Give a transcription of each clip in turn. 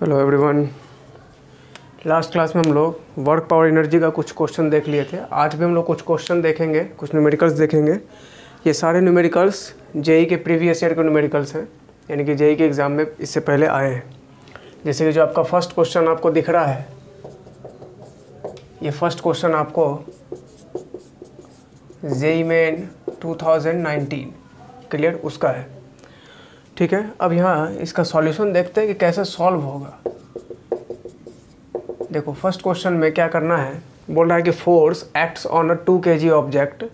hello everyone last class में हम लोग वर्क पावर एनर्जी का कुछ क्वेश्चन देख लिए थे आज भी हम लोग कुछ क्वेश्चन देखेंगे कुछ न्यूमेरिकल्स देखेंगे ये सारे न्यूमेरिकल्स जेई e के प्रीवियस ईयर के न्यूमेरिकल्स हैं यानी कि जेई e के एग्ज़ाम में इससे पहले आए हैं जैसे कि जो आपका फर्स्ट क्वेश्चन आपको दिख रहा है ये फर्स्ट क्वेश्चन आपको जेई मेन टू क्लियर उसका है ठीक है अब यहाँ इसका सॉल्यूशन देखते हैं कि कैसे सॉल्व होगा देखो फर्स्ट क्वेश्चन में क्या करना है बोल रहा है कि force acts on a two k g object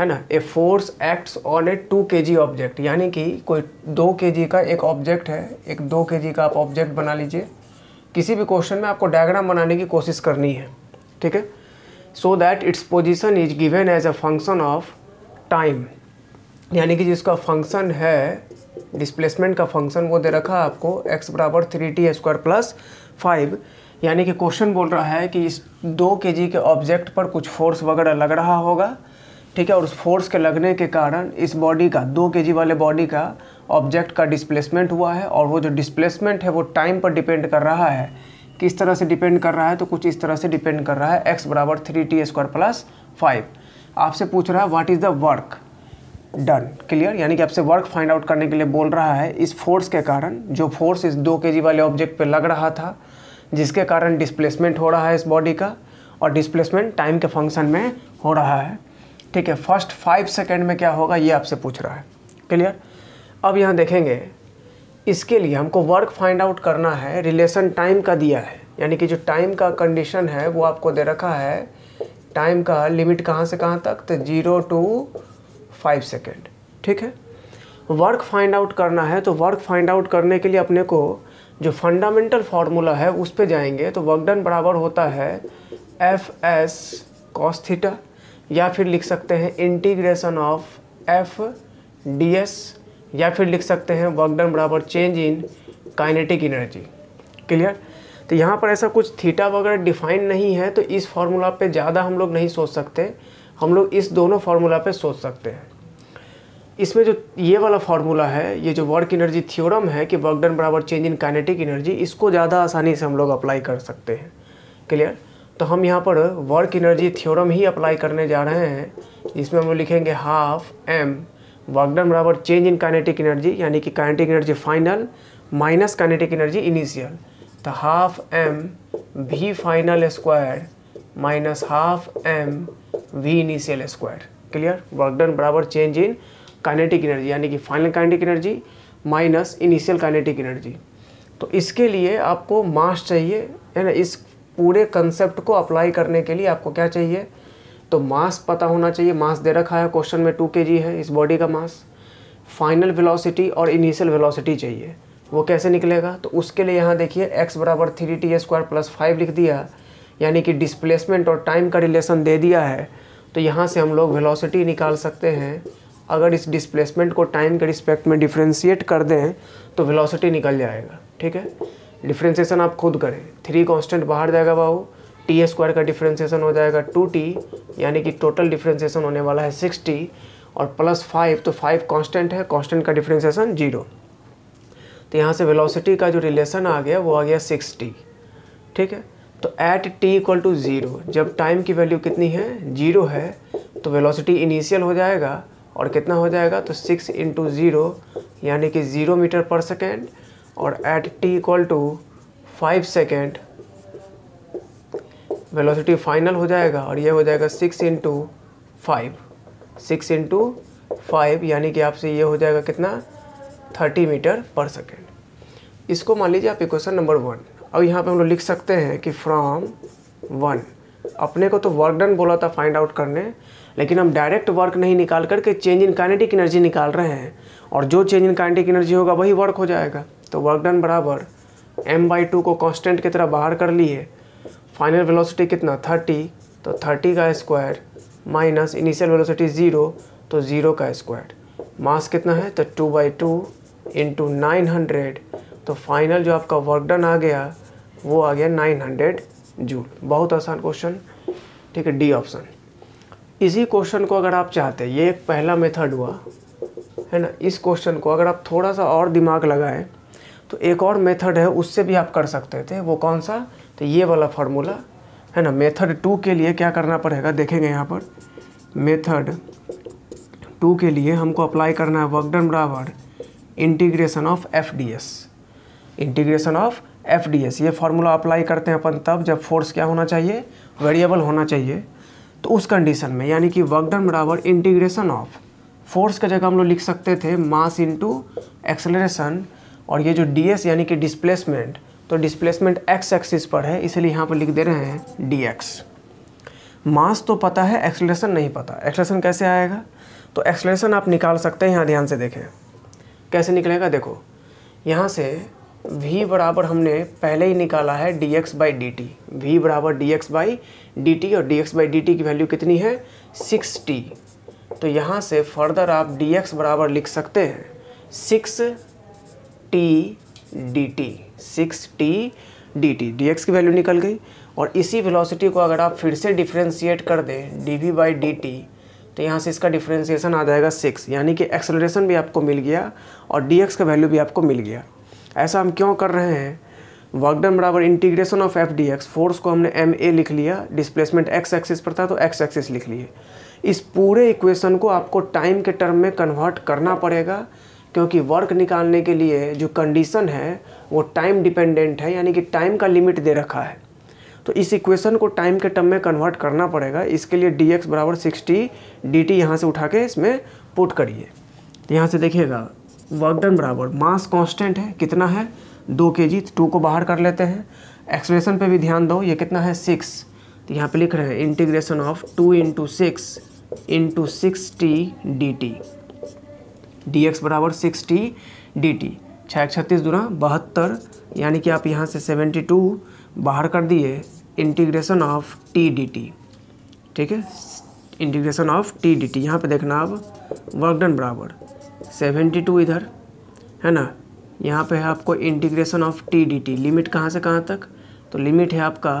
है ना a force acts on a two k g object यानी कि कोई दो के जी का एक ऑब्जेक्ट है एक दो के जी का आप ऑब्जेक्ट बना लीजिए किसी भी क्वेश्चन में आपको डायग्राम बनाने की कोशिश करनी है ठीक है so that its position is given as a function of time यानी कि जिसका फंक्शन है डिस्प्लेसमेंट का फंक्शन वो दे रखा है आपको एक्स बराबर three t square plus five यानी कि क्वेश्चन बोल रहा है कि इस दो के जी के ऑब्जेक्ट पर कुछ फोर्स वगैरह लग रहा होगा ठीक है और उस फोर्स के लगने के कारण इस बॉडी का दो के जी वाले बॉडी का ऑब्जेक्ट का डिस्प्लेसमेंट हुआ है और वो जो डिस्प्लेसमेंट है वो टाइम पर डिपेंड कर रहा है किस तरह से डिपेंड कर रहा है तो कुछ इस तरह से डिपेंड कर रहा है एक्स बराबर three t square plus five आपसे पूछ रहा है what is the work done clear यानी कि आपसे वर्क फाइंड आउट करने के लिए बोल रहा है इस फोर्स के कारण जो फोर्स इस दो के वाले ऑब्जेक्ट पर लग रहा था जिसके कारण डिस्प्लेसमेंट हो रहा है इस बॉडी का और डिस्प्लेसमेंट टाइम के फंक्शन में हो रहा है ठीक है फर्स्ट फाइव सेकेंड में क्या होगा ये आपसे पूछ रहा है क्लियर अब यहाँ देखेंगे इसके लिए हमको वर्क फाइंड आउट करना है रिलेशन टाइम का दिया है यानी कि जो टाइम का कंडीशन है वो आपको दे रखा है टाइम का लिमिट कहाँ से कहाँ तक तो जीरो टू फाइव सेकेंड ठीक है वर्क फाइंड आउट करना है तो वर्क फाइंड आउट करने के लिए अपने को जो फंडामेंटल फार्मूला है उस पर जाएंगे तो वर्क डन बराबर होता है एफ एस कॉस्थीटा या फिर लिख सकते हैं integration of f d s या फिर लिख सकते हैं वर्क डन बराबर change in kinetic energy clear तो यहाँ पर ऐसा कुछ थीटा वगैरह डिफाइन नहीं है तो इस फार्मूला पे ज़्यादा हम लोग नहीं सोच सकते हम लोग इस दोनों फार्मूला पे सोच सकते हैं इसमें जो ये वाला फार्मूला है ये जो वर्क एनर्जी थ्योरम है कि वर्क डन बराबर चेंज इन काइनेटिक एनर्जी इसको ज़्यादा आसानी से हम लोग अप्लाई कर सकते हैं क्लियर तो हम यहाँ पर वर्क एनर्जी थ्योरम ही अप्लाई करने जा रहे हैं इसमें हम लोग लिखेंगे हाफ एम वर्क डन बराबर चेंज इन काइनेटिक एनर्जी यानी कि kinetic energy final minus kinetic energy initial तो half m v final square minus half m v initial square clear work done बराबर चेंज इन काइनेटिक एनर्जी यानी कि final kinetic energy minus initial kinetic energy तो इसके लिए आपको मास चाहिए है ना इस पूरे कंसेप्ट को अप्लाई करने के लिए आपको क्या चाहिए तो मास पता होना चाहिए मास दे रखा है क्वेश्चन में टू के जी है इस बॉडी का मास फाइनल वेलोसिटी और इनिशियल वेलोसिटी चाहिए वो कैसे निकलेगा तो उसके लिए यहाँ देखिए एक्स बराबर three t square plus five लिख दिया यानी कि डिस्प्लेसमेंट और टाइम का रिलेशन दे दिया है तो यहाँ से हम लोग वेलोसिटी निकाल सकते हैं अगर इस डिस्प्लेसमेंट को टाइम के रिस्पेक्ट में डिफ्रेंशिएट कर दें तो वेलोसिटी निकल जाएगा ठीक है डिफ्रेंसिएशन आप खुद करें थ्री कांस्टेंट बाहर जाएगा बाबू टी स्क्वायर का डिफ्रेंसिएशन हो जाएगा टू टी यानी कि टोटल डिफ्रेंसिएशन होने वाला है सिक्स टी और प्लस फाइव तो फाइव कॉन्स्टेंट है कॉन्स्टेंट का डिफ्रेंसिएशन जीरो तो यहाँ से वेलोसिटी का जो रिलेशन आ गया वो आ गया सिक्स टी ठीक है तो at t equal to zero जब टाइम की वैल्यू कितनी है जीरो है तो वेलोसिटी इनिशियल हो जाएगा और कितना हो जाएगा तो सिक्स इंटू ज़ीरो यानी कि ज़ीरो मीटर पर सेकेंड और at t equal to five second velocity final हो जाएगा और ये हो जाएगा six into five six into five यानी कि आपसे ये हो जाएगा कितना थर्टी मीटर पर सेकेंड इसको मान लीजिए आप इक्वेशन नंबर वन अब यहाँ पे हम लोग लिख सकते हैं कि फ्रॉम वन अपने को तो वर्क डन बोला था फाइंड आउट करने लेकिन हम डायरेक्ट वर्क नहीं निकाल करके चेंज इन काइनेटिक एनर्जी निकाल रहे हैं और जो चेंज इन काइनेटिक एनर्जी होगा वही वर्क हो जाएगा तो वर्क डन बराबर एम बाई टू को कांस्टेंट की तरह बाहर कर लिए फाइनल वेलोसिटी कितना थर्टी तो थर्टी का square minus initial velocity zero तो ज़ीरो का स्क्वायर मास कितना है तो two by two into nine hundred तो फाइनल जो आपका वर्क डन आ गया वो आ गया नाइन हंड्रेड जूल बहुत आसान क्वेश्चन ठीक है डी ऑप्शन इसी क्वेश्चन को अगर आप चाहते हैं ये एक पहला मेथड हुआ है ना इस क्वेश्चन को अगर आप थोड़ा सा और दिमाग लगाएं तो एक और मेथड है उससे भी आप कर सकते थे वो कौन सा तो ये वाला फार्मूला है ना मेथड टू के लिए क्या करना पड़ेगा देखेंगे यहाँ पर मेथड टू के लिए हमको अप्लाई करना है वर्कडन बराबर integration of f d s integration of f d s ये फार्मूला अप्लाई करते हैं अपन तब जब फोर्स क्या होना चाहिए वेरिएबल होना चाहिए तो उस कंडीशन में यानी कि वर्क डन बराबर इंटीग्रेशन ऑफ फोर्स का जगह हम लोग लिख सकते थे मास इंटू एक्सलरेशन और ये जो डी यानी कि डिस्प्लेसमेंट तो डिस्प्लेसमेंट एक्स एक्सिस पर है इसलिए यहाँ पर लिख दे रहे हैं डी मास तो पता है एक्सलेशन नहीं पता एक्सलेशन कैसे आएगा तो एक्सलेशन आप निकाल सकते हैं यहाँ ध्यान से देखें कैसे निकलेगा देखो यहाँ से v बराबर हमने पहले ही निकाला है dx x by d t v बराबर d x by d t और d x by d t की वैल्यू कितनी है सिक्स टी तो यहाँ से फर्दर आप डी एक्स बराबर लिख सकते हैं six t d t six t d t d x की वैल्यू निकल गई और इसी वेलोसिटी को अगर आप फिर से डिफ्रेंशिएट कर दें d v by d t तो यहाँ से इसका डिफ्रेंशिएशन आ जाएगा सिक्स यानी कि एक्सलरेशन भी आपको मिल गया और डी एक्स का वैल्यू भी आपको मिल गया ऐसा हम क्यों कर रहे हैं वर्क डन बराबर integration of f d x force को हमने एम ए लिख लिया डिस्प्लेसमेंट एक्स एक्सिस पर था तो एक्स एक्सिस लिख लिए इस पूरे इक्वेशन को आपको टाइम के टर्म में कन्वर्ट करना पड़ेगा क्योंकि वर्क निकालने के लिए जो कंडीशन है वो टाइम डिपेंडेंट है यानी कि टाइम का लिमिट दे रखा है तो इस इक्वेशन को टाइम के टर्म में कन्वर्ट करना पड़ेगा इसके लिए डी एक्स बराबर सिक्सटी डी टी यहाँ से उठा के इसमें पुट करिए यहाँ से देखिएगा वर्क डन बराबर मास कॉन्स्टेंट है कितना है दो के जी टू को बाहर कर लेते हैं एक्सप्रेशन पे भी ध्यान दो ये कितना है सिक्स तो यहाँ पे लिख रहे हैं integration of two into six into six t d t d x बराबर सिक्स टी डी टी छः छत्तीस दूरा बहत्तर यानी कि आप यहाँ से सेवेंटी टू बाहर कर दिए integration of t d t ठीक है integration of t d t यहाँ पर देखना अब वर्कडन बराबर सेवेंटी टू इधर है ना यहाँ पे है आपको integration of t d t limit कहाँ से कहाँ तक तो लिमिट है आपका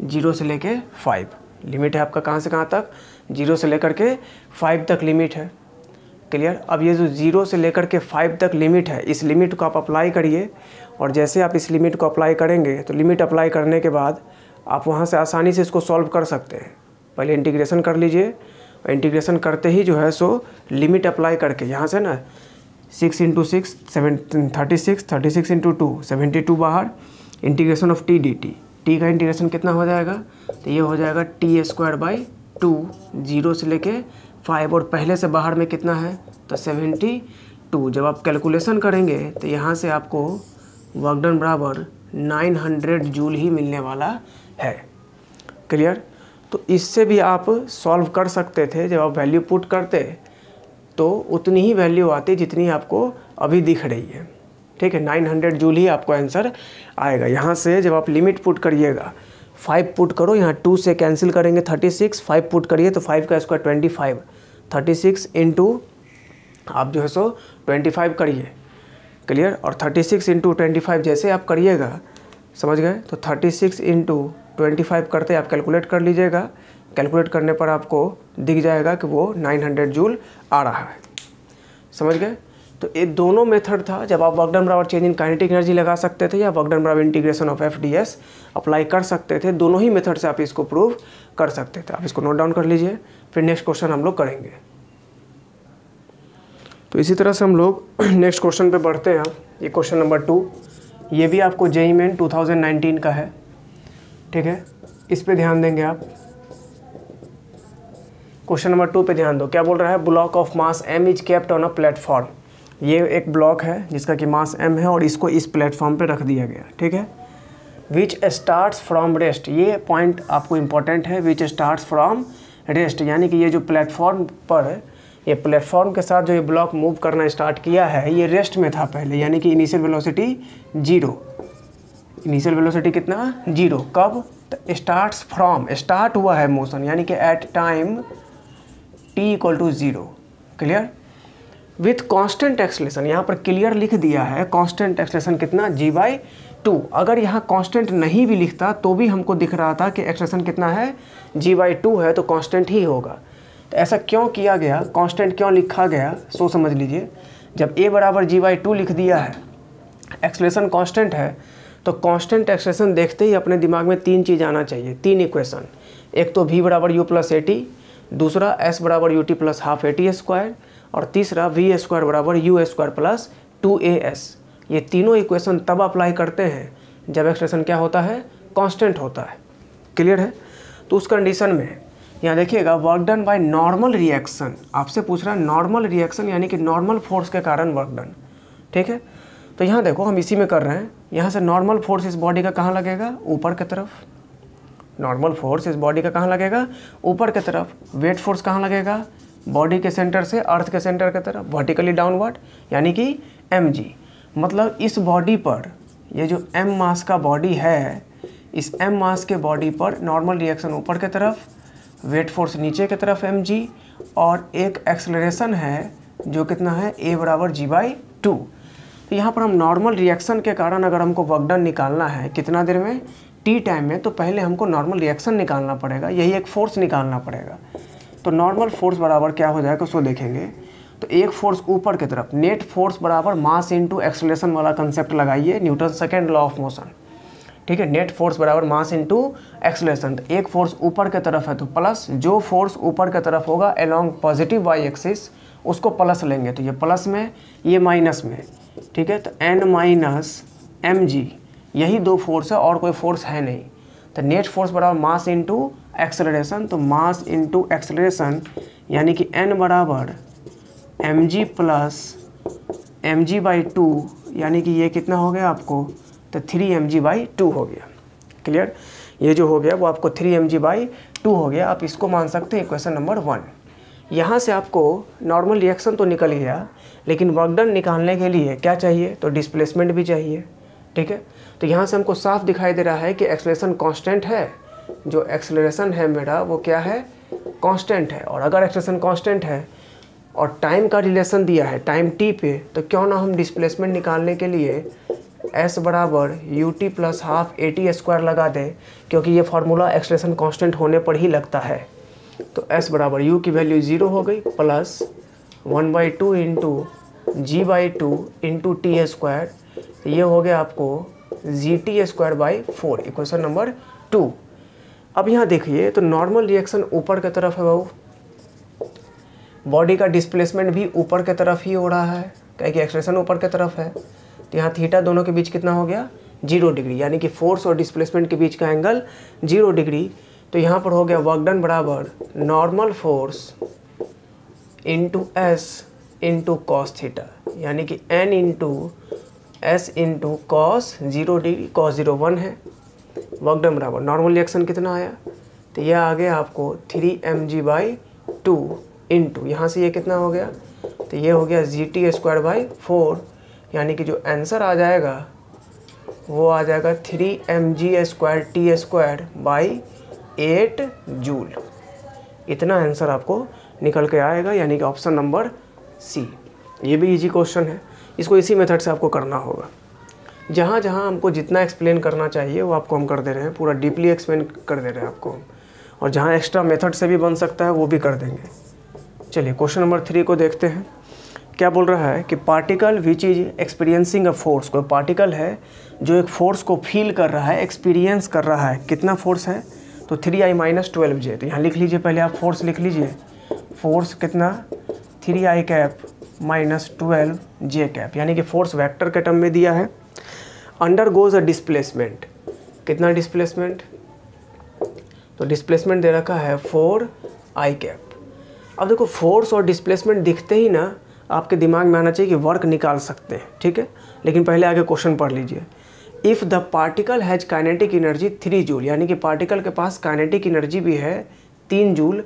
जीरो से लेके फाइव लिमिट है आपका कहाँ से कहाँ तक जीरो से लेकर के फाइव तक लिमिट है क्लियर अब ये जो जीरो से लेकर के फाइव तक लिमिट है इस लिमिट को आप अप्लाई करिए और जैसे आप इस लिमिट को अप्लाई करेंगे तो लिमिट अप्लाई करने के बाद आप वहाँ से आसानी से इसको सॉल्व कर सकते हैं पहले इंटीग्रेशन कर लीजिए इंटीग्रेशन करते ही जो है सो लिमिट अप्लाई करके यहाँ से ना six into six seven thirty six thirty six into two seventy two बाहर integration of t d t t का इंटीग्रेशन कितना हो जाएगा तो ये हो जाएगा t square by two zero से लेके फाइव और पहले से बाहर में कितना है तो सेवेंटी टू जब आप कैलकुलेशन करेंगे तो यहाँ से आपको वर्कडन बराबर नाइन हंड्रेड जूल ही मिलने वाला है क्लियर तो इससे भी आप सॉल्व कर सकते थे जब आप वैल्यू पुट करते तो उतनी ही वैल्यू आती जितनी आपको अभी दिख रही है ठीक है 900 जूल ही आपको आंसर आएगा यहाँ से जब आप लिमिट पुट करिएगा फाइव पुट करो यहाँ टू से कैंसिल करेंगे थर्टी सिक्स फाइव पुट करिए तो फाइव का square twenty five thirty six into आप जो है सो ट्वेंटी फाइव करिए क्लियर और thirty six into twenty five जैसे आप करिएगा समझ गए तो thirty six into twenty five करते आप कैलकुलेट कर लीजिएगा कैलकुलेट करने पर आपको दिख जाएगा कि वो 900 जूल आ रहा है समझ गए तो ये दोनों मेथड था जब आप वर्कडन बराबर चेंज इन काइनेटिक एनर्जी लगा सकते थे या वर्कडन बराबर integration of f d s apply कर सकते थे दोनों ही मेथड से आप इसको प्रूव कर सकते थे आप इसको नोट डाउन कर लीजिए फिर नेक्स्ट क्वेश्चन हम लोग करेंगे तो इसी तरह से हम लोग नेक्स्ट क्वेश्चन पे बढ़ते हैं ये क्वेश्चन नंबर टू ये भी आपको जेई मेन 2019 का है ठीक है इस पर ध्यान देंगे आप क्वेश्चन नंबर टू पे ध्यान दो क्या बोल रहा है block of mass m is kept on a platform ये एक ब्लॉक है जिसका कि मास एम है और इसको इस प्लेटफॉर्म पे रख दिया गया ठीक है विच स्टार्ट फ्रॉम रेस्ट ये पॉइंट आपको इम्पॉर्टेंट है विच स्टार्ट फ्रॉम रेस्ट यानी कि ये जो प्लेटफॉर्म पर ये प्लेटफॉर्म के साथ जो ये ब्लॉक मूव करना स्टार्ट किया है ये रेस्ट में था पहले यानी कि initial velocity zero initial velocity कितना जीरो कब स्टार्ट्स फ्रॉम स्टार्ट हुआ है मोशन यानी कि at time t equal to zero clear with constant acceleration यहाँ पर क्लियर लिख दिया है कांस्टेंट एक्सलेशन कितना जी बाई टू अगर यहाँ कांस्टेंट नहीं भी लिखता तो भी हमको दिख रहा था कि एक्सलेशन कितना है जी बाई टू है तो कांस्टेंट ही होगा तो ऐसा क्यों किया गया कांस्टेंट क्यों लिखा गया सो समझ लीजिए जब ए बराबर जी बाई टू लिख दिया है एक्सलेशन कॉन्स्टेंट है तो कॉन्स्टेंट एक्सलेशन देखते ही अपने दिमाग में तीन चीज़ आना चाहिए तीन इक्वेशन एक तो भी बराबर यू प्लस ए टी दूसरा एस बराबर u t plus half a t square और तीसरा वी स्क्वायर बराबर u square plus two a s ये तीनों इक्वेशन तब अप्लाई करते हैं जब एक्सप्रेशन क्या होता है कांस्टेंट होता है क्लियर है तो उस कंडीशन में यहाँ देखिएगा work done by normal reaction आपसे पूछ रहा है नॉर्मल रिएक्शन यानी कि नॉर्मल फोर्स के कारण वर्क डन ठीक है तो यहाँ देखो हम इसी में कर रहे हैं यहाँ से नॉर्मल फोर्स इस बॉडी का कहाँ लगेगा ऊपर की तरफ नॉर्मल फोर्स इस बॉडी का कहाँ लगेगा ऊपर की तरफ वेट फोर्स कहाँ लगेगा बॉडी के सेंटर से अर्थ के सेंटर की तरफ वर्टिकली डाउनवर्ड यानी कि एम मतलब इस बॉडी पर ये जो एम मास का बॉडी है इस एम मास के बॉडी पर नॉर्मल रिएक्शन ऊपर की तरफ वेट फोर्स नीचे की तरफ एम और एक एक्सलरेशन है जो कितना है ए बराबर जी बाई टू तो यहाँ पर हम नॉर्मल रिएक्शन के कारण अगर हमको वर्कडन निकालना है कितना देर में टी टाइम में तो पहले हमको नॉर्मल रिएक्शन निकालना पड़ेगा यही एक फोर्स निकालना पड़ेगा तो नॉर्मल फोर्स बराबर क्या हो जाएगा उसको देखेंगे तो एक फोर्स ऊपर की तरफ नेट फोर्स बराबर मास इंटू एक्सलेशन वाला कंसेप्ट लगाइए Newton second law of motion ठीक है नेट फोर्स बराबर मास इंटू एक्सलेशन तो एक फोर्स ऊपर की तरफ है तो प्लस जो फोर्स ऊपर की तरफ होगा अलॉन्ग पॉजिटिव वाई एक्सिस उसको प्लस लेंगे तो ये प्लस में ये माइनस में ठीक है तो एन माइनस एम जी यही दो फोर्स है और कोई फोर्स है नहीं तो नेट फोर्स बराबर मास इंटू एक्सलरेशन तो मास इंटू एक्सलरेशन यानी कि एन बराबर m g plus m g by two यानी कि ये कितना हो गया आपको तो three m g by two हो गया क्लियर ये जो हो गया वो आपको three m g by two हो गया आप इसको मान सकते हैं क्वेश्चन नंबर वन यहाँ से आपको नॉर्मल रिएक्शन तो निकल गया लेकिन वर्कडन निकालने के लिए क्या चाहिए तो डिस्प्लेसमेंट भी चाहिए ठीक है तो यहाँ से हमको साफ दिखाई दे रहा है कि एक्सलेशन कांस्टेंट है जो एक्सलेशन है मेरा वो क्या है कांस्टेंट है और अगर एक्सलेशन कांस्टेंट है और टाइम का रिलेशन दिया है टाइम टी पे तो क्यों ना हम डिस्प्लेसमेंट निकालने के लिए एस बराबर u t plus half a t square लगा दें क्योंकि ये फार्मूला एक्सलेशन कॉन्स्टेंट होने पर ही लगता है तो एस बराबर यू की वैल्यू ज़ीरो हो गई plus one by two into g by two into t square ये हो गया आपको g t square by four equation number two अब यहाँ देखिए तो नॉर्मल रिएक्शन ऊपर की तरफ है बहू बॉडी का डिस्प्लेसमेंट भी ऊपर की तरफ ही हो रहा है क्या कि एक्सप्रेशन ऊपर की तरफ है तो यहाँ थीटा दोनों के बीच कितना हो गया जीरो डिग्री यानी कि फोर्स और डिस्प्लेसमेंट के बीच का एंगल जीरो डिग्री तो यहाँ पर हो गया वर्कडन बराबर normal force into s into cos theta यानी कि n into s into cos zero degree cos zero one है वर्क डन बराबर नॉर्मल रिएक्शन कितना आया तो यह आ गया आपको three m g by two into यहाँ से ये कितना हो गया तो ये हो गया g t square by four यानी कि जो आंसर आ जाएगा वो आ जाएगा three m g square t square by eight joule इतना आंसर आपको निकल के आएगा यानी कि ऑप्शन नंबर सी ये भी इजी क्वेश्चन है इसको इसी मेथड से आपको करना होगा जहाँ जहाँ हमको जितना एक्सप्लेन करना चाहिए वो आपको हम कर दे रहे हैं पूरा डीपली एक्सप्लेन कर दे रहे हैं आपको हम और जहाँ एक्स्ट्रा मेथड से भी बन सकता है वो भी कर देंगे चलिए क्वेश्चन नंबर थ्री को देखते हैं क्या बोल रहा है कि particle which is experiencing a force कोई पार्टिकल है जो एक फोर्स को फील कर रहा है एक्सपीरियंस कर रहा है कितना फोर्स है तो three i minus twelve j तो यहाँ लिख लीजिए पहले आप फोर्स लिख लीजिए फोर्स कितना three i cap minus twelve j cap यानी कि फोर्स वेक्टर के टर्म में दिया है अंडर गोज अ डिस्प्लेसमेंट कितना डिस्प्लेसमेंट तो डिस्प्लेसमेंट दे रखा है फोर आई कैप अब देखो फोर्स और डिस्प्लेसमेंट दिखते ही ना आपके दिमाग में आना चाहिए कि वर्क निकाल सकते हैं ठीक है लेकिन पहले आगे क्वेश्चन पढ़ लीजिए if the particle has kinetic energy three joule यानी कि पार्टिकल के पास काइनेटिक एनर्जी भी है तीन joule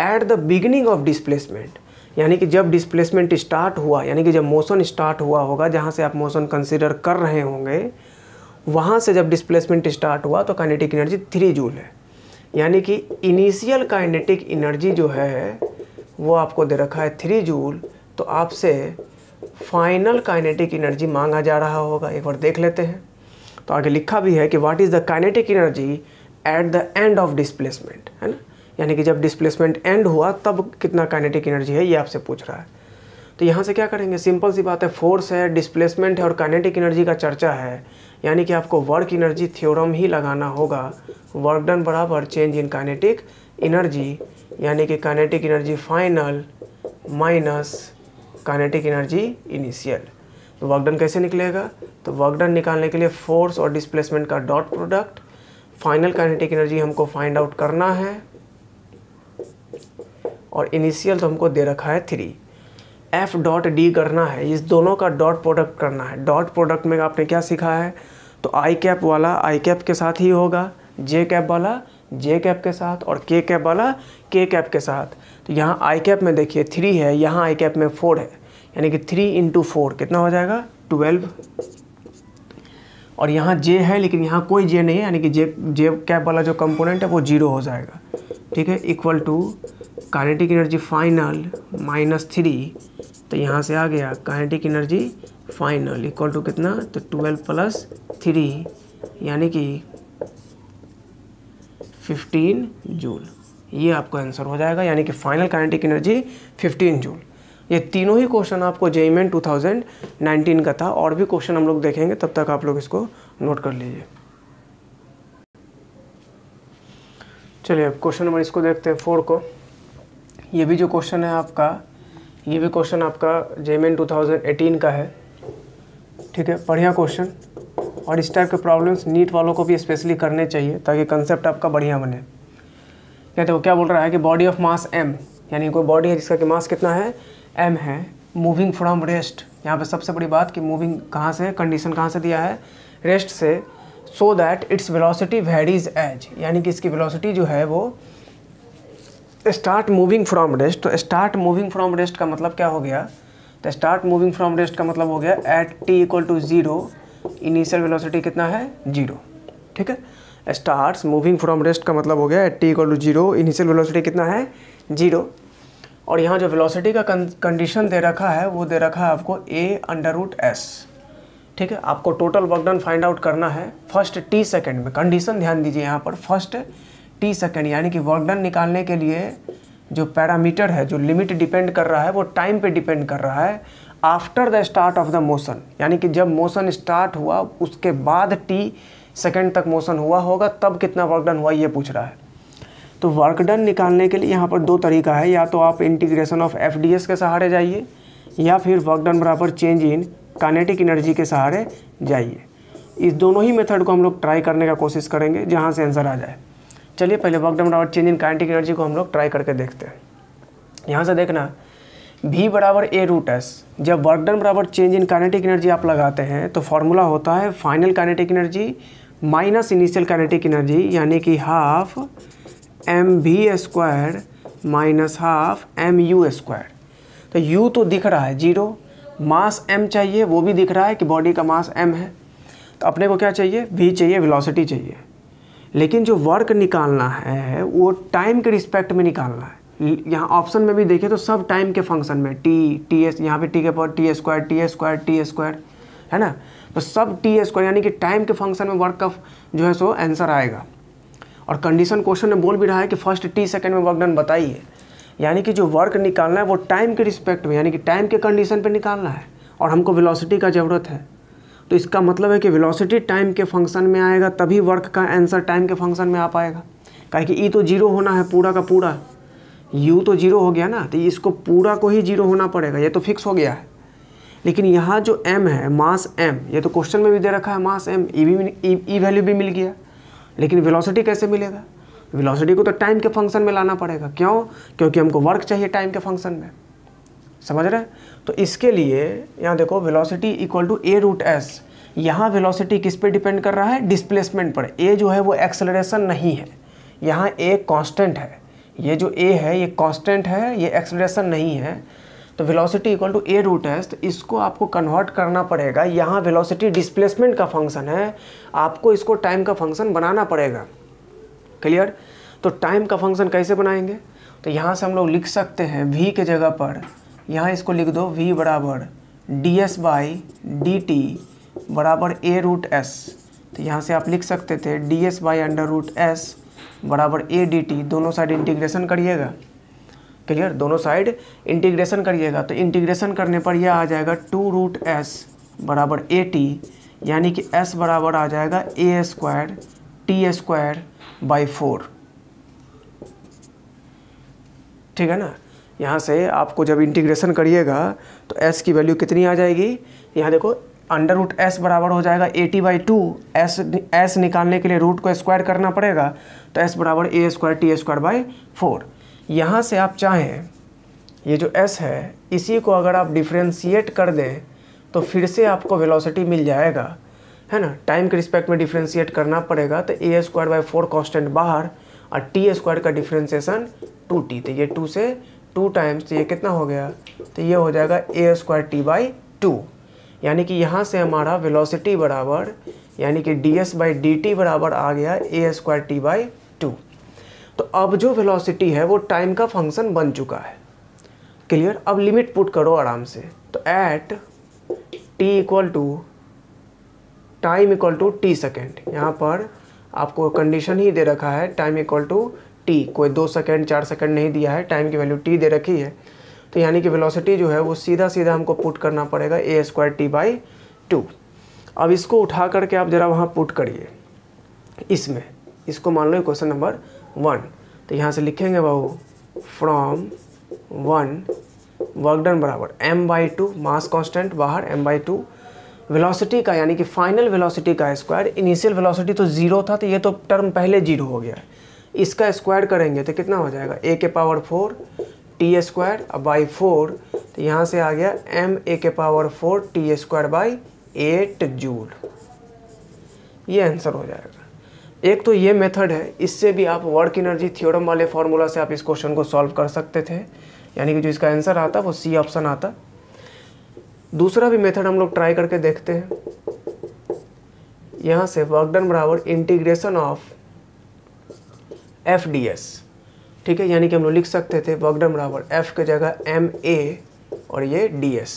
at the beginning of displacement यानी कि जब डिस्प्लेसमेंट स्टार्ट हुआ यानी कि जब मोशन स्टार्ट हुआ होगा जहाँ से आप मोशन कंसिडर कर रहे होंगे वहाँ से जब डिस्प्लेसमेंट स्टार्ट हुआ तो काइनेटिक एनर्जी थ्री जूल है यानी कि इनिशियल काइनेटिक एनर्जी जो है वो आपको दे रखा है थ्री जूल तो आपसे फाइनल काइनेटिक एनर्जी मांगा जा रहा होगा एक बार देख लेते हैं तो आगे लिखा भी है कि what is the kinetic energy at the end of displacement है ना यानी कि जब डिस्प्लेसमेंट एंड हुआ तब कितना काइनेटिक एनर्जी है ये आपसे पूछ रहा है तो यहाँ से क्या करेंगे सिंपल सी बात है फोर्स है डिस्प्लेसमेंट है और काइनेटिक एनर्जी का चर्चा है यानी कि आपको वर्क एनर्जी थ्योरम ही लगाना होगा वर्क डन बराबर चेंज इन काइनेटिक एनर्जी यानी कि kinetic energy final minus kinetic energy initial तो वर्क डन कैसे निकलेगा तो वर्क डन निकालने के लिए फोर्स और डिस्प्लेसमेंट का dot product final kinetic energy हमको फाइंड आउट करना है और इनिशियल तो हमको दे रखा है थ्री एफ डॉट डी करना है इस दोनों का डॉट प्रोडक्ट करना है डॉट प्रोडक्ट में आपने क्या सीखा है तो आई कैप वाला आई कैप के साथ ही होगा जे कैप वाला जे कैप के साथ और के कैप वाला के कैप के साथ तो यहाँ आई कैप में देखिए थ्री है यहाँ आई कैप में फोर है यानी कि थ्री इंटू फोर कितना हो जाएगा ट्वेल्व और यहाँ जे है लेकिन यहाँ कोई जे नहीं है यानी कि जे जे कैप वाला जो कंपोनेंट है वो जीरो हो जाएगा ठीक है equal to kinetic energy final minus three तो यहाँ से आ गया kinetic energy final equal to कितना तो ट्वेल्व प्लस थ्री यानी कि फिफ्टीन जूल ये आपका आंसर हो जाएगा यानी कि final kinetic energy fifteen joule ये तीनों ही क्वेश्चन आपको जेईमेन टू थाउजेंड नाइनटीन का था और भी क्वेश्चन हम लोग देखेंगे तब तक आप लोग इसको नोट कर लीजिए चलिए अब क्वेश्चन नंबर इसको देखते हैं फोर को ये भी जो क्वेश्चन है आपका ये भी क्वेश्चन आपका जेमेन 2018 का है ठीक है बढ़िया क्वेश्चन और इस टाइप के प्रॉब्लम्स नीट वालों को भी स्पेशली करने चाहिए ताकि कंसेप्ट आपका बढ़िया बने कहते तो क्या बोल रहा है कि बॉडी ऑफ मास एम यानी कोई बॉडी है जिसका कि मास कितना है एम है मूविंग फ्रॉम रेस्ट यहाँ पे सबसे बड़ी बात कि मूविंग कहाँ से कंडीशन कहाँ से दिया है रेस्ट से so that it's velocity varies as यानी कि इसकी वेलोसिटी जो है वो स्टार्ट मूविंग फ्रॉम रेस्ट तो स्टार्ट मूविंग फ्रॉम रेस्ट का मतलब क्या हो गया तो स्टार्ट मूविंग फ्रॉम रेस्ट का मतलब हो गया at t equal to zero initial velocity कितना है जीरो ठीक है स्टार्ट मूविंग फ्रॉम रेस्ट का मतलब हो गया at t equal to zero initial velocity कितना है जीरो और यहाँ जो वेलोसिटी का कंडीशन दे रखा है वो दे रखा है आपको ए अंडर रूट एस ठीक है आपको total work done find out करना है फर्स्ट टी सेकेंड में कंडीशन ध्यान दीजिए यहाँ पर फर्स्ट टी सेकेंड यानी कि वर्क डन निकालने के लिए जो पैरामीटर है जो लिमिट डिपेंड कर रहा है वो टाइम पे डिपेंड कर रहा है after the start of the motion यानी कि जब मोशन स्टार्ट हुआ उसके बाद टी सेकेंड तक मोशन हुआ होगा तब कितना वर्क डन हुआ ये पूछ रहा है तो वर्क डन निकालने के लिए यहाँ पर दो तरीका है या तो आप इंटीग्रेशन ऑफ एफ के सहारे जाइए या फिर वर्क डन बराबर चेंज इन कानेटिक इनर्जी के सहारे जाइए इस दोनों ही मेथड को हम लोग ट्राई करने का कोशिश करेंगे जहाँ से आंसर आ जाए चलिए पहले वर्क डन बराबर चेंज इन काइनेटिक एनर्जी को हम लोग ट्राई करके देखते हैं यहाँ से देखना भी बराबर ए रूट एस जब वर्क डन बराबर चेंज इन काइनेटिक एनर्जी आप लगाते हैं तो फार्मूला होता है final kinetic energy minus initial kinetic energy यानी कि half m v square minus half m u square तो यू तो दिख रहा है जीरो मास एम चाहिए वो भी दिख रहा है कि बॉडी का मास एम है तो अपने को क्या चाहिए वी चाहिए वेलोसिटी चाहिए लेकिन जो वर्क निकालना है वो टाइम के रिस्पेक्ट में निकालना है यहाँ ऑप्शन में भी देखें तो सब टाइम के फंक्शन में टी टी एस यहाँ पे टी के power t square t square t square है ना तो सब टी स्क्वायर यानी कि टाइम के फंक्शन में वर्क का जो है सो आंसर आएगा और कंडीशन क्वेश्चन में बोल भी रहा है कि फर्स्ट टी सेकेंड में वर्क डन बताइए यानी कि जो वर्क निकालना है वो टाइम के रिस्पेक्ट में यानी कि टाइम के कंडीशन पर निकालना है और हमको विलोसिटी का ज़रूरत है तो इसका मतलब है कि वेलोसिटी टाइम के फंक्शन में आएगा तभी वर्क का आंसर टाइम के फंक्शन में आ पाएगा कहे कि ई e तो जीरो होना है पूरा का पूरा यू तो जीरो हो गया ना तो इसको पूरा को ही जीरो होना पड़ेगा ये तो फिक्स हो गया है लेकिन यहाँ जो एम है मास एम ये तो क्वेश्चन में भी दे रखा है मास एम ई भी ई वैल्यू e, e भी मिल गया लेकिन वेलोसिटी कैसे मिलेगा वेलोसिटी को तो टाइम के फंक्शन में लाना पड़ेगा क्यों क्योंकि हमको वर्क चाहिए टाइम के फंक्शन में समझ रहे हैं तो इसके लिए यहाँ देखो velocity equal to a root s यहाँ वेलोसिटी किस पे डिपेंड कर रहा है डिस्प्लेसमेंट पर ए जो है वो एक्सेलरेशन नहीं है यहाँ ए कांस्टेंट है ये जो ए है ये कांस्टेंट है ये एक्सेलरेशन नहीं है तो velocity equal to a root s तो इसको आपको कन्वर्ट करना पड़ेगा यहाँ वेलोसिटी डिस्प्लेसमेंट का फंक्शन है आपको इसको टाइम का फंक्शन बनाना पड़ेगा क्लियर तो टाइम का फंक्शन कैसे बनाएंगे तो यहाँ से हम लोग लिख सकते हैं वी के जगह पर यहाँ इसको लिख दो v बराबर d s by d t बराबर ए रूट एस तो यहाँ से आप लिख सकते थे d s by under root s बराबर ए डी टी दोनों साइड इंटीग्रेशन करिएगा क्लियर दोनों साइड इंटीग्रेशन करिएगा तो इंटीग्रेशन करने पर यह आ जाएगा टू रूट एस बराबर ए टी यानी कि एस बराबर आ जाएगा a square t square by four ठीक है ना यहाँ से आपको जब इंटीग्रेशन करिएगा तो एस की वैल्यू कितनी आ जाएगी यहाँ देखो अंडर रूट एस बराबर हो जाएगा a t by two s s निकालने के लिए रूट को स्क्वायर करना पड़ेगा तो एस बराबर a square t square by four यहाँ से आप चाहें ये जो एस है इसी को अगर आप डिफ्रेंशिएट कर दें तो फिर से आपको वेलोसिटी मिल जाएगा है ना टाइम के रिस्पेक्ट में डिफ्रेंशिएट करना पड़ेगा तो a square by four constant बाहर और टी स्क्वायर का डिफ्रेंसिएशन टू टी तो ये टू से टू टाइम्स तो ये कितना हो गया तो ये हो जाएगा a square t by two यानी कि यहाँ से हमारा वेलोसिटी बराबर यानी कि d s by d t बराबर आ गया a square t by two तो अब जो वेलोसिटी है वो टाइम का फंक्शन बन चुका है क्लियर अब लिमिट पुट करो आराम से तो at t equal to time equal to t second यहाँ पर आपको कंडीशन ही दे रखा है टाइम इक्वल टू टी कोई दो सेकेंड चार सेकेंड नहीं दिया है टाइम की वैल्यू टी दे रखी है तो यानी कि वेलोसिटी जो है वो सीधा सीधा हमको पुट करना पड़ेगा a square t by two अब इसको उठा करके आप ज़रा वहाँ पुट करिए इसमें इसको मान लो क्वेश्चन नंबर वन तो यहाँ से लिखेंगे बाबू फ्रॉम वन वर्कडन बराबर m by two mass constant बाहर एम बाई टू वेलोसिटी का यानी कि फाइनल वेलोसिटी का स्क्वायर इनिशियल वेलोसिटी तो जीरो था तो ये तो टर्म पहले जीरो हो गया है इसका स्क्वायर करेंगे तो कितना हो जाएगा ए के power four t square by four तो यहाँ से आ गया एम ए के power four t square by eight joule ये आंसर हो जाएगा एक तो ये मेथड है इससे भी आप वर्क एनर्जी थ्योरम वाले फार्मूला से आप इस क्वेश्चन को सॉल्व कर सकते थे यानी कि जो इसका आंसर आता वो सी ऑप्शन आता दूसरा भी मेथड हम लोग ट्राई करके देखते हैं यहाँ से वर्कडन बराबर integration of f d s ठीक है यानी कि हम लोग लिख सकते थे वर्कडम बराबर एफ के जगह एम ए और ये डी एस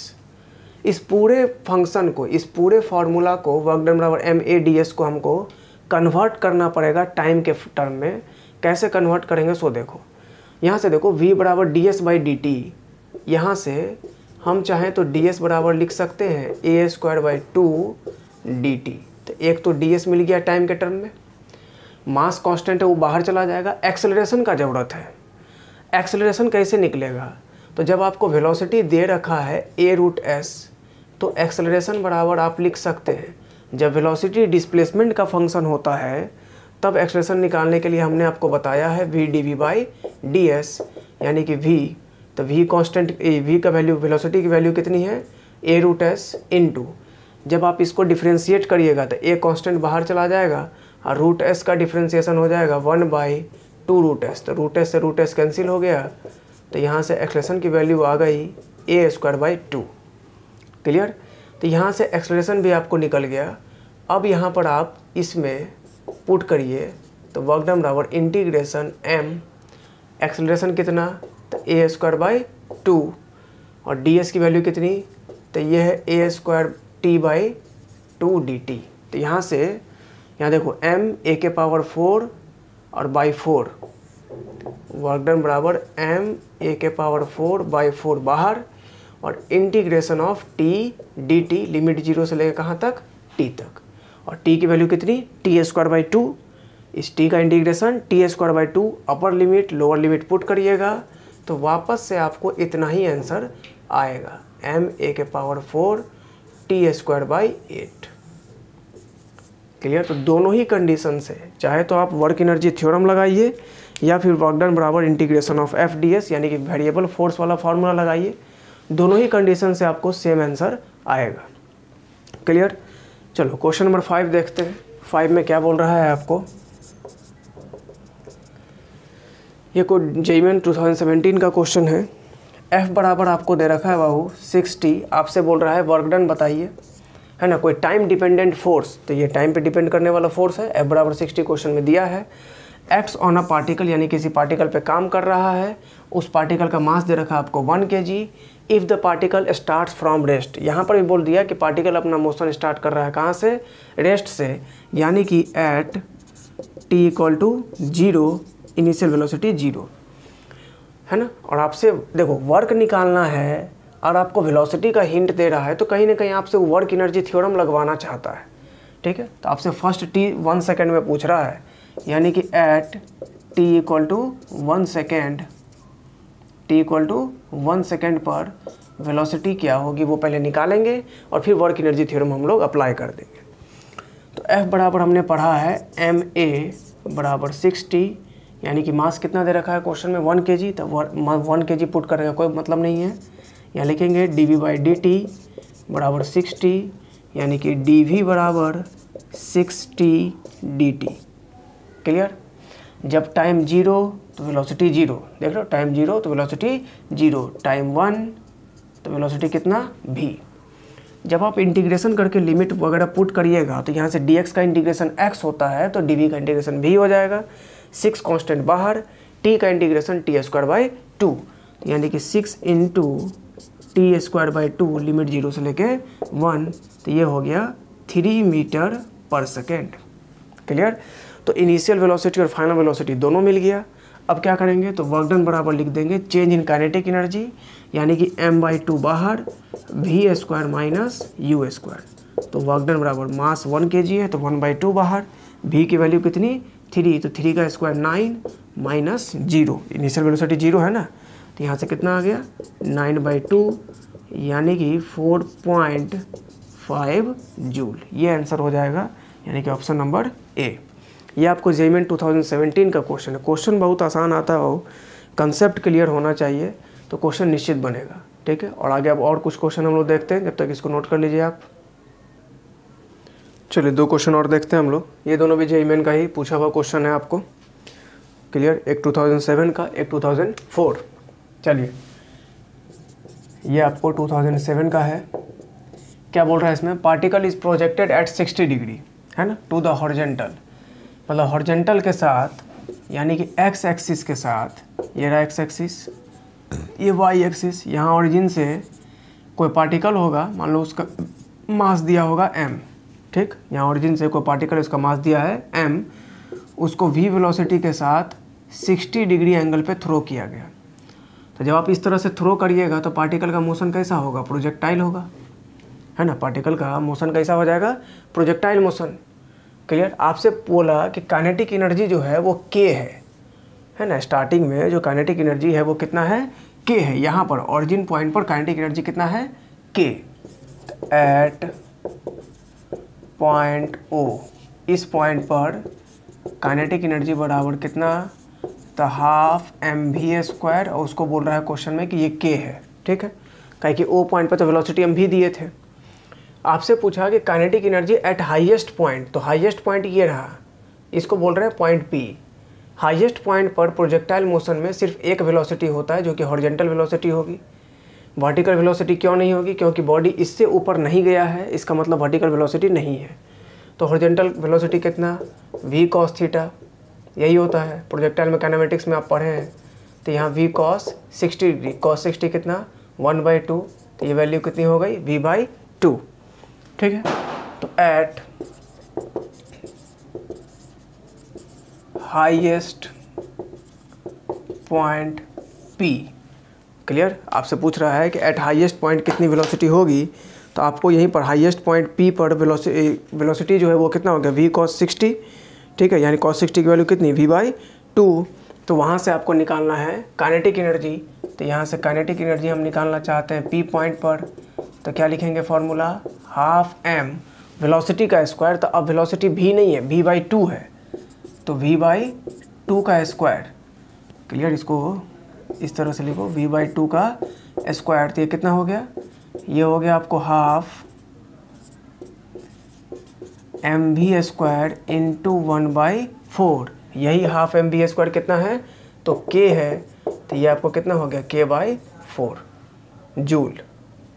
इस पूरे फंक्शन को इस पूरे फार्मूला को वर्कडम बराबर एम ए डी एस को हमको कन्वर्ट करना पड़ेगा टाइम के टर्म में कैसे कन्वर्ट करेंगे सो देखो यहाँ से देखो v बराबर d s by d t यहाँ से हम चाहें तो डी एस बराबर लिख सकते हैं a square by two d t तो एक तो डी एस मिल गया टाइम के टर्म में मास कांस्टेंट है वो बाहर चला जाएगा एक्सेलरेशन का ज़रूरत है एक्सेलरेशन कैसे निकलेगा तो जब आपको वेलोसिटी दे रखा है ए रूट एस तो एक्सेलरेशन बराबर आप लिख सकते हैं जब वेलोसिटी डिस्प्लेसमेंट का फंक्शन होता है तब एक्सलेशन निकालने के लिए हमने आपको बताया है v d v by d s यानी कि वी तो वी कॉन्स्टेंट वी का वैल्यू वेलोसिटी की वैल्यू कितनी है a root s into जब आप इसको डिफ्रेंशिएट करिएगा तो ए कॉन्स्टेंट बाहर चला जाएगा और रूट एस का डिफ्रेंसीसन हो जाएगा one by two root s तो रूट एस से रूट एस कैंसिल हो गया तो यहाँ से एक्सलेशन की वैल्यू आ गई a square by two clear तो यहाँ से एक्सलेशन भी आपको निकल गया अब यहाँ पर आप इसमें पुट करिए तो वर्कडम बराबर इंटीग्रेशन एम एक्सलेशन कितना तो ए स्क्वायर बाई टू और डी एस की वैल्यू कितनी तो यह है a square t by two d t तो यहाँ से यहाँ देखो एम ए के पावर फोर और बाई फोर वर्क डन बराबर एम ए के पावर फोर बाई फोर बाहर और integration of t d t limit zero से लेकर कहाँ तक टी तक और टी की वैल्यू कितनी टी स्क्वायर बाई टू इस टी का integration t square by two upper limit lower limit put करिएगा तो वापस से आपको इतना ही आंसर आएगा एम ए के power four t square by eight clear तो दोनों ही कंडीशन से चाहे तो आप वर्क एनर्जी थ्योरम लगाइए या फिर वर्कडन बराबर integration of f d s यानी कि वेरिएबल फोर्स वाला फार्मूला लगाइए दोनों ही कंडीशन से आपको सेम आंसर आएगा क्लियर चलो क्वेश्चन नंबर फाइव देखते हैं फाइव में क्या बोल रहा है आपको ये टू थाउजेंड सेवेंटीन का क्वेश्चन है एफ बराबर आपको दे रखा है बाहू सिक्सटी आपसे बोल रहा है वर्कडन बताइए है ना कोई टाइम डिपेंडेंट फोर्स तो ये टाइम पे डिपेंड करने वाला फोर्स है एफ बराबर सिक्सटी क्वेश्चन में दिया है एक्स ऑन अ पार्टिकल यानी किसी पार्टिकल पे काम कर रहा है उस पार्टिकल का मास दे रखा है आपको one k g if the particle start from rest यहाँ पर भी बोल दिया कि पार्टिकल अपना मोशन स्टार्ट कर रहा है कहाँ से रेस्ट से यानी कि at t equal to zero initial velocity zero है ना और आपसे देखो वर्क निकालना है और आपको वेलोसिटी का हिंट दे रहा है तो कहीं ना कहीं आपसे वर्क एनर्जी थ्योरम लगवाना चाहता है ठीक है तो आपसे फर्स्ट टी वन सेकेंड में पूछ रहा है यानी कि at t equal to one second t equal to one second पर वेलोसिटी क्या होगी वो पहले निकालेंगे और फिर वर्क एनर्जी थ्योरम हम लोग अप्लाई कर देंगे तो एफ बराबर हमने पढ़ा है एम ए बराबर सिक्स टी यानी कि मास कितना दे रखा है क्वेश्चन में वन के जी तो वन के जी पुट करने का कोई मतलब नहीं है यहाँ लिखेंगे d v by d t बराबर सिक्स टी यानी कि डी वी बराबर six t d t clear जब टाइम जीरो तो वेलोसिटी जीरो देख लो टाइम जीरो तो वेलोसिटी जीरो टाइम वन तो वेलोसिटी कितना भी जब आप इंटीग्रेशन करके लिमिट वगैरह पुट करिएगा तो यहाँ से डी का इंटीग्रेशन एक्स होता है तो डी का इंटीग्रेशन भी हो जाएगा सिक्स कॉन्स्टेंट बाहर टी का integration t square by two यानी कि six into t square by two limit zero से लेके वन तो ये हो गया थ्री मीटर पर सेकेंड क्लियर तो इनिशियल वेलोसिटी और फाइनल वेलोसिटी दोनों मिल गया अब क्या करेंगे तो वर्कडन बराबर लिख देंगे चेंज इन काइनेटिक एनर्जी यानी कि एम बाई टू बाहर v square minus u square तो वर्कडन बराबर मास वन के है तो वन बाई टू बाहर वी की वैल्यू कितनी थ्री तो थ्री का square nine minus zero initial velocity zero है ना तो यहाँ से कितना आ गया नाइन बाई टू यानी कि फोर पॉइंट फाइव जूल ये आंसर हो जाएगा यानी कि ऑप्शन नंबर ए ये आपको थाउजेंड 2017 का क्वेश्चन है क्वेश्चन बहुत आसान आता हो कंसेप्ट क्लियर होना चाहिए तो क्वेश्चन निश्चित बनेगा ठीक है और आगे अब और कुछ क्वेश्चन हम लोग देखते हैं जब तक इसको नोट कर लीजिए आप चलिए दो क्वेश्चन और देखते हैं हम लोग ये दोनों भी जेईमेन का ही पूछा हुआ क्वेश्चन है आपको क्लियर एक 2007 का एक 2004 चलिए ये आपको 2007 का है क्या बोल रहा है इसमें particle is projected at 60 degree है ना टू द हॉर्जेंटल मतलब हॉर्जेंटल के साथ यानी कि एक्स एक्सिस के साथ ये रहा एक्स एक्सिस ये वाई एक्सिस यहाँ ओरिजिन से कोई पार्टिकल होगा मान लो उसका मास दिया होगा एम ठीक यहाँ ओरिजिन से कोई पार्टिकल उसका मास दिया है एम उसको वी वेलोसिटी के साथ 60 डिग्री एंगल पे थ्रो किया गया तो जब आप इस तरह से थ्रो करिएगा तो पार्टिकल का मोशन कैसा होगा प्रोजेक्टाइल होगा है ना पार्टिकल का मोशन कैसा हो जाएगा प्रोजेक्टाइल मोशन क्लियर आपसे बोला कि काइनेटिक एनर्जी जो है वो के है है ना स्टार्टिंग में जो काइनेटिक एनर्जी है वो कितना है के है यहाँ पर ऑरिजिन पॉइंट पर काइनेटिक एनर्जी कितना है के एट पॉइंट ओ इस पॉइंट पर काइनेटिक एनर्जी बराबर कितना the half m v square और उसको बोल रहा है क्वेश्चन में कि ये के है ठीक है कहे कि ओ पॉइंट पर तो वेलोसिटी हम भी दिए थे आपसे पूछा कि kinetic energy at highest point तो हाईएस्ट पॉइंट ये रहा इसको बोल रहे हैं पॉइंट पी हाईएस्ट पॉइंट पर प्रोजेक्टाइल मोशन में सिर्फ एक वेलोसिटी होता है जो कि हॉर्जेंटल वेलोसिटी होगी वर्टिकल वेलोसिटी क्यों नहीं होगी क्योंकि बॉडी इससे ऊपर नहीं गया है इसका मतलब वर्टिकल वेलोसिटी नहीं है तो हॉर्जेंटल वेलोसिटी कितना वी कॉस थीटा यही होता है प्रोजेक्टाइल मैकेनामेटिक्स में आप पढ़े हैं तो यहाँ v cos sixty degree cos sixty कितना वन बाई टू तो ये वैल्यू कितनी हो गई वी बाई टू ठीक है तो at highest point p clear आपसे पूछ रहा है कि एट हाइएस्ट पॉइंट कितनी वेलोसिटी होगी तो आपको यहीं पर हाइएस्ट पॉइंट पी पर वेलोसिटी जो है वो कितना हो गया वी कॉस सिक्सटी ठीक है यानी कॉस सिक्सटी की वैल्यू कितनी वी बाई टू तो वहाँ से आपको निकालना है काइनेटिक एनर्जी तो यहाँ से काइनेटिक एनर्जी हम निकालना चाहते हैं पी पॉइंट पर तो क्या लिखेंगे फॉर्मूला हाफ एम वेलोसिटी का स्क्वायर तो अब वेलोसिटी भी नहीं है वी बाई टू है तो वी बाई टू का स्क्वायर क्लियर इसको इस तरह से लिखो वी बाई टू का स्क्वायर तो ये कितना हो गया ये हो गया आपको half m v square into one by four यही हाफ एम बी स्क्वायर कितना है तो के है तो ये आपको कितना हो गया के बाई फोर जूल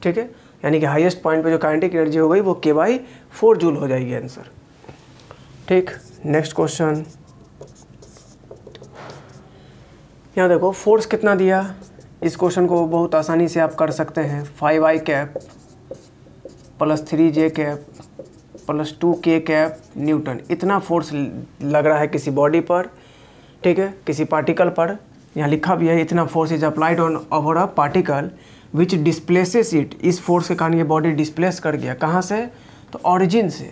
ठीक है यानी कि हाईएस्ट पॉइंट पे जो काइनेटिक एनर्जी हो गई वो के बाई फोर जूल हो जाएगी आंसर ठीक नेक्स्ट क्वेश्चन यहाँ देखो फोर्स कितना दिया इस क्वेश्चन को बहुत आसानी से आप कर सकते हैं five i cap plus three j cap plus two k cap newton इतना फोर्स लग रहा है किसी बॉडी पर ठीक है किसी पार्टिकल पर यहाँ लिखा भी है इतना force is applied on over a particle which displaces it इस फोर्स के कारण ये बॉडी डिस्प्लेस कर गया कहाँ से तो ऑरिजिन से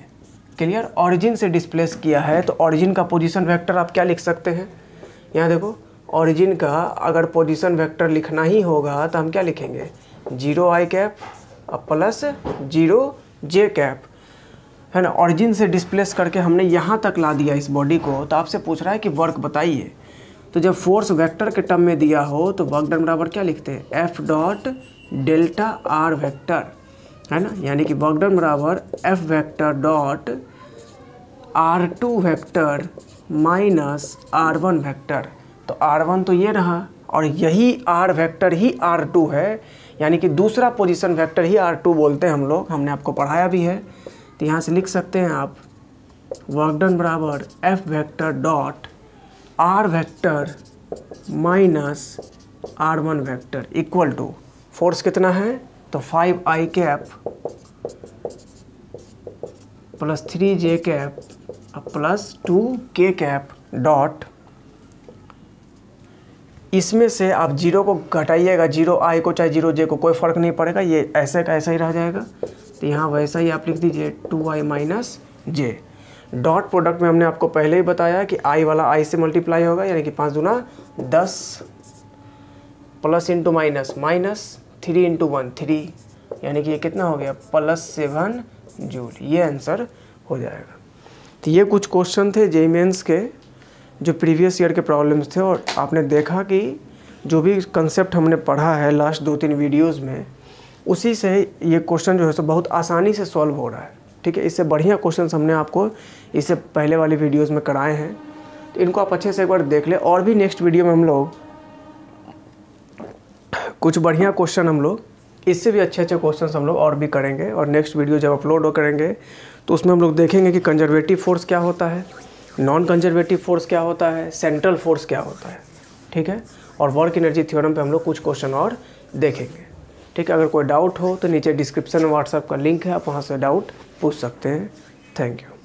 क्लियर ऑरिजिन से डिस्प्लेस किया है तो ऑरिजिन का पोजिशन वैक्टर आप क्या लिख सकते हैं यहाँ देखो ऑरिजिन का अगर पोजिशन वैक्टर लिखना ही होगा तो हम क्या लिखेंगे zero i cap plus zero j cap है ना ऑरिजिन से डिस्प्लेस करके हमने यहाँ तक ला दिया इस बॉडी को तो आपसे पूछ रहा है कि वर्क बताइए तो जब फोर्स वेक्टर के टर्म में दिया हो तो वर्क डन बराबर क्या लिखते हैं F dot delta r vector है ना यानी कि वर्क डन बराबर F vector dot r two vector minus r one vector तो आर वन तो ये रहा और यही आर वेक्टर ही आर टू है यानी कि दूसरा पोजीशन वेक्टर ही आर टू बोलते हैं हम लोग हमने आपको पढ़ाया भी है तो यहाँ से लिख सकते हैं आप वर्कडन बराबर F vector dot r vector minus r one vector equal to force कितना है तो five i cap plus three j cap plus two k cap dot इसमें से आप जीरो को घटाइएगा जीरो आई को चाहे जीरो जे को कोई फ़र्क नहीं पड़ेगा ये ऐसे का ऐसा ही रह जाएगा तो यहाँ वैसा ही आप लिख दीजिए two i minus j dot product में हमने आपको पहले ही बताया कि आई वाला आई से मल्टीप्लाई होगा यानी कि पाँच दुना दस plus into minus minus three into one three यानी कि ये कितना हो गया प्लस सेवन जूल ये आंसर हो जाएगा तो ये कुछ क्वेश्चन थे जे मेन्स के जो प्रीवियस ईयर के प्रॉब्लम्स थे और आपने देखा कि जो भी कंसेप्ट हमने पढ़ा है लास्ट दो तीन वीडियोज़ में उसी से ये क्वेश्चन जो है सो बहुत आसानी से सॉल्व हो रहा है ठीक है इससे बढ़िया क्वेश्चन हमने आपको इससे पहले वाली वीडियोज़ में कराए हैं तो इनको आप अच्छे से एक बार देख लें और भी नेक्स्ट वीडियो में हम लोग कुछ बढ़िया क्वेश्चन हम लोग इससे भी अच्छे अच्छे क्वेश्चन हम लोग और भी करेंगे और नेक्स्ट वीडियो जब अपलोड हो करेंगे तो उसमें हम लोग देखेंगे कि कंजर्वेटिव फोर्स क्या होता है नॉन कंजर्वेटिव फोर्स क्या होता है सेंट्रल फोर्स क्या होता है ठीक है और वर्क एनर्जी थ्योरम पे हम लोग कुछ क्वेश्चन और देखेंगे ठीक है अगर कोई डाउट हो तो नीचे डिस्क्रिप्शन में व्हाट्सएप का लिंक है आप वहाँ से डाउट पूछ सकते हैं थैंक यू